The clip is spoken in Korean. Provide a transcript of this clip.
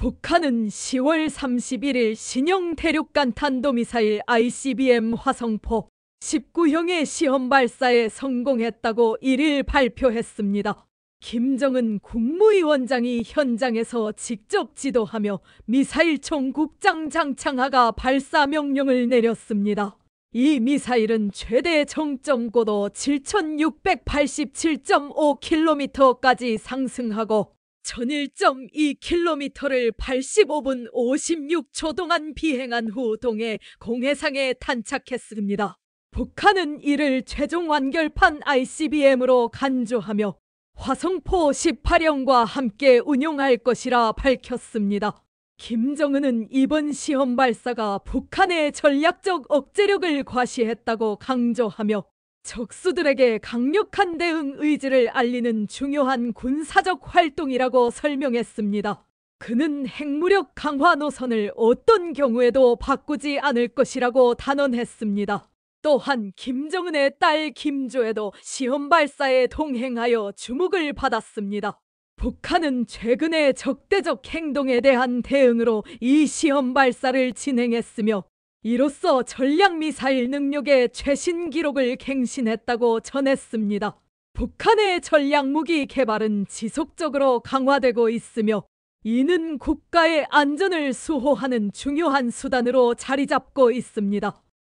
북한은 10월 31일 신형 대륙간 탄도미사일 ICBM 화성포 19형의 시험 발사에 성공했다고 1일 발표했습니다. 김정은 국무위원장이 현장에서 직접 지도하며 미사일총 국장 장창하가 발사 명령을 내렸습니다. 이 미사일은 최대 정점 고도 7687.5km까지 상승하고 11.2km를 85분 56초 동안 비행한 후 동해 공해상에 탄착했습니다. 북한은 이를 최종 완결판 ICBM으로 간주하며 화성포 18형과 함께 운용할 것이라 밝혔습니다. 김정은은 이번 시험 발사가 북한의 전략적 억제력을 과시했다고 강조하며 적수들에게 강력한 대응 의지를 알리는 중요한 군사적 활동이라고 설명했습니다. 그는 핵무력 강화 노선을 어떤 경우에도 바꾸지 않을 것이라고 단언했습니다. 또한 김정은의 딸 김조에도 시험 발사에 동행하여 주목을 받았습니다. 북한은 최근의 적대적 행동에 대한 대응으로 이 시험 발사를 진행했으며 이로써 전략미사일 능력의 최신 기록을 갱신했다고 전했습니다. 북한의 전략무기 개발은 지속적으로 강화되고 있으며 이는 국가의 안전을 수호하는 중요한 수단으로 자리 잡고 있습니다.